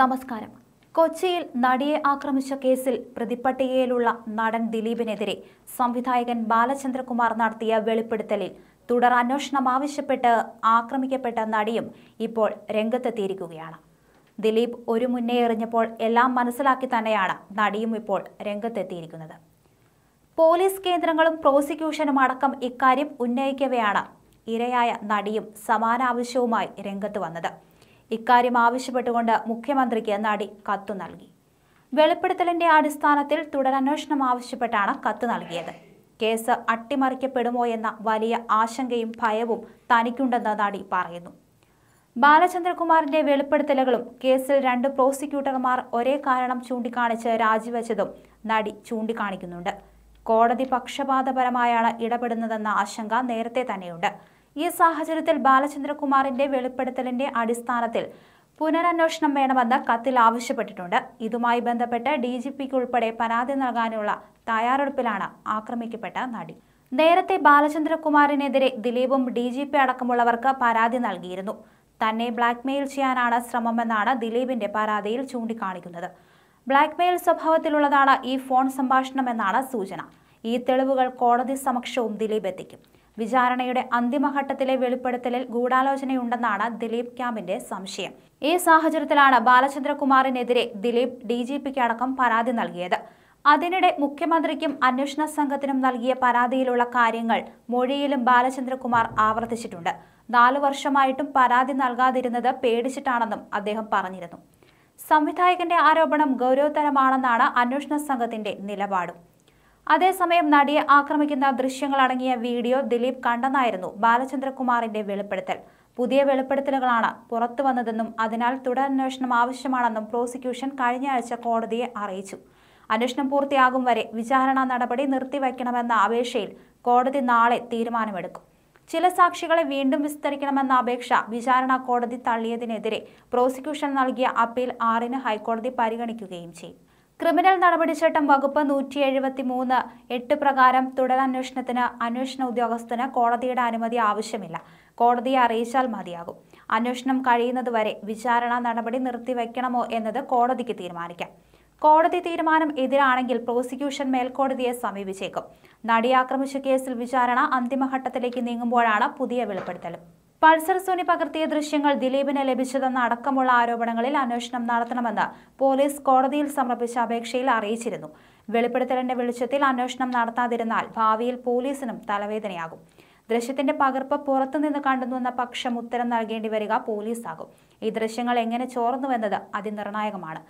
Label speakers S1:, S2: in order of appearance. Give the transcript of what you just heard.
S1: നമസ്കാരം കൊച്ചിയിൽ നടിയെ ആക്രമിച്ച കേസിൽ പ്രതിപ്പട്ടികയിലുള്ള നടൻ ദിലീപിനെതിരെ സംവിധായകൻ ബാലചന്ദ്രകുമാർ നടത്തിയ വെളിപ്പെടുത്തലിൽ തുടർ അന്വേഷണം ആവശ്യപ്പെട്ട് ആക്രമിക്കപ്പെട്ട നടിയും ഇപ്പോൾ രംഗത്തെത്തിയിരിക്കുകയാണ് ദിലീപ് ഒരു മുന്നേ എറിഞ്ഞപ്പോൾ എല്ലാം മനസ്സിലാക്കി തന്നെയാണ് നടിയും ഇപ്പോൾ രംഗത്തെത്തിയിരിക്കുന്നത് പോലീസ് കേന്ദ്രങ്ങളും പ്രോസിക്യൂഷനും അടക്കം ഇക്കാര്യം ഉന്നയിക്കവെയാണ് ഇരയായ നടിയും സമാന ആവശ്യവുമായി രംഗത്ത് വന്നത് ഇക്കാര്യം ആവശ്യപ്പെട്ടുകൊണ്ട് മുഖ്യമന്ത്രിക്ക് നടി കത്തു നൽകി വെളിപ്പെടുത്തലിന്റെ അടിസ്ഥാനത്തിൽ തുടരന്വേഷണം ആവശ്യപ്പെട്ടാണ് കത്ത് നൽകിയത് കേസ് അട്ടിമറിക്കപ്പെടുമോ എന്ന വലിയ ആശങ്കയും ഭയവും തനിക്കുണ്ടെന്ന് നടി പറയുന്നു ബാലചന്ദ്രകുമാറിന്റെ വെളിപ്പെടുത്തലുകളും കേസിൽ രണ്ട് പ്രോസിക്യൂട്ടർമാർ ഒരേ കാരണം ചൂണ്ടിക്കാണിച്ച് രാജിവെച്ചതും നടി ചൂണ്ടിക്കാണിക്കുന്നുണ്ട് കോടതി പക്ഷപാതപരമായാണ് ഇടപെടുന്നതെന്ന ആശങ്ക നേരത്തെ തന്നെയുണ്ട് ഈ സാഹചര്യത്തിൽ ബാലചന്ദ്രകുമാറിന്റെ വെളിപ്പെടുത്തലിന്റെ അടിസ്ഥാനത്തിൽ പുനരന്വേഷണം വേണമെന്ന് കത്തിൽ ആവശ്യപ്പെട്ടിട്ടുണ്ട് ഇതുമായി ബന്ധപ്പെട്ട് ഡി ജി പിക്ക് ഉൾപ്പെടെ പരാതി നൽകാനുള്ള തയ്യാറെടുപ്പിലാണ് ആക്രമിക്കപ്പെട്ട നടി നേരത്തെ ബാലചന്ദ്രകുമാറിനെതിരെ ദിലീപും ഡി ജി പി അടക്കമുള്ളവർക്ക് പരാതി നൽകിയിരുന്നു തന്നെ ബ്ലാക്ക്മെയിൽ ചെയ്യാനാണ് ശ്രമമെന്നാണ് ദിലീപിന്റെ പരാതിയിൽ ചൂണ്ടിക്കാണിക്കുന്നത് ബ്ലാക്ക്മെയിൽ സ്വഭാവത്തിലുള്ളതാണ് ഈ ഫോൺ സംഭാഷണമെന്നാണ് സൂചന ഈ തെളിവുകൾ കോടതി സമക്ഷവും ദിലീപ് എത്തിക്കും വിചാരണയുടെ അന്തിമഘട്ടത്തിലെ വെളിപ്പെടുത്തലിൽ ഗൂഢാലോചനയുണ്ടെന്നാണ് ദിലീപ് ക്യാമ്പിന്റെ സംശയം ഈ സാഹചര്യത്തിലാണ് ബാലചന്ദ്രകുമാറിനെതിരെ ദിലീപ് ഡി ജി പിക്കടക്കം പരാതി നൽകിയത് അതിനിടെ മുഖ്യമന്ത്രിക്കും അന്വേഷണ സംഘത്തിനും നൽകിയ പരാതിയിലുള്ള കാര്യങ്ങൾ മൊഴിയിലും ബാലചന്ദ്രകുമാർ ആവർത്തിച്ചിട്ടുണ്ട് നാലു വർഷമായിട്ടും പരാതി നൽകാതിരുന്നത് പേടിച്ചിട്ടാണെന്നും അദ്ദേഹം പറഞ്ഞിരുന്നു സംവിധായകന്റെ ആരോപണം ഗൗരവതരമാണെന്നാണ് അന്വേഷണ സംഘത്തിന്റെ നിലപാടും അതേസമയം നടിയെ ആക്രമിക്കുന്ന ദൃശ്യങ്ങളടങ്ങിയ വീഡിയോ ദിലീപ് കണ്ടെന്നായിരുന്നു ബാലചന്ദ്രകുമാറിന്റെ വെളിപ്പെടുത്തൽ പുതിയ വെളിപ്പെടുത്തലുകളാണ് പുറത്തു വന്നതെന്നും അതിനാൽ തുടരന്വേഷണം ആവശ്യമാണെന്നും പ്രോസിക്യൂഷൻ കഴിഞ്ഞ ആഴ്ച കോടതിയെ അറിയിച്ചു അന്വേഷണം പൂർത്തിയാകും വരെ വിചാരണ നടപടി നിർത്തിവയ്ക്കണമെന്ന അപേക്ഷയിൽ കോടതി നാളെ തീരുമാനമെടുക്കും ചില സാക്ഷികളെ വീണ്ടും വിസ്തരിക്കണമെന്ന അപേക്ഷ വിചാരണ കോടതി തള്ളിയതിനെതിരെ പ്രോസിക്യൂഷൻ നൽകിയ അപ്പീൽ ആറിന് ഹൈക്കോടതി പരിഗണിക്കുകയും ചെയ്യും ക്രിമിനൽ നടപടിച്ചട്ടം വകുപ്പ് നൂറ്റി എഴുപത്തി മൂന്ന് എട്ട് പ്രകാരം തുടരന്വേഷണത്തിന് അന്വേഷണ ഉദ്യോഗസ്ഥന് കോടതിയുടെ അനുമതി ആവശ്യമില്ല കോടതിയെ അറിയിച്ചാൽ മതിയാകും അന്വേഷണം കഴിയുന്നതുവരെ വിചാരണ നടപടി നിർത്തിവെക്കണമോ എന്നത് കോടതിക്ക് തീരുമാനിക്കാം കോടതി തീരുമാനം എതിരാണെങ്കിൽ പ്രോസിക്യൂഷൻ മേൽക്കോടതിയെ സമീപിച്ചേക്കും നടി ആക്രമിച്ച കേസിൽ വിചാരണ അന്തിമഘട്ടത്തിലേക്ക് നീങ്ങുമ്പോഴാണ് പുതിയ വെളിപ്പെടുത്തലും പൾസർ സുനി പകർത്തിയ ദൃശ്യങ്ങൾ ദിലീപിന് ലഭിച്ചതെന്ന അടക്കമുള്ള ആരോപണങ്ങളിൽ അന്വേഷണം നടത്തണമെന്ന് പോലീസ് കോടതിയിൽ സമർപ്പിച്ച അപേക്ഷയിൽ അറിയിച്ചിരുന്നു വെളിപ്പെടുത്തലിന്റെ വെളിച്ചത്തിൽ അന്വേഷണം നടത്താതിരുന്നാൽ ഭാവിയിൽ പോലീസിനും തലവേദനയാകും ദൃശ്യത്തിന്റെ പകർപ്പ് പുറത്തുനിന്ന് കണ്ടെന്നുവെന്ന പക്ഷം ഉത്തരം നൽകേണ്ടി വരിക പോലീസാകും ഈ ദൃശ്യങ്ങൾ എങ്ങനെ ചോർന്നുവെന്നത് അതിനിർണായകമാണ്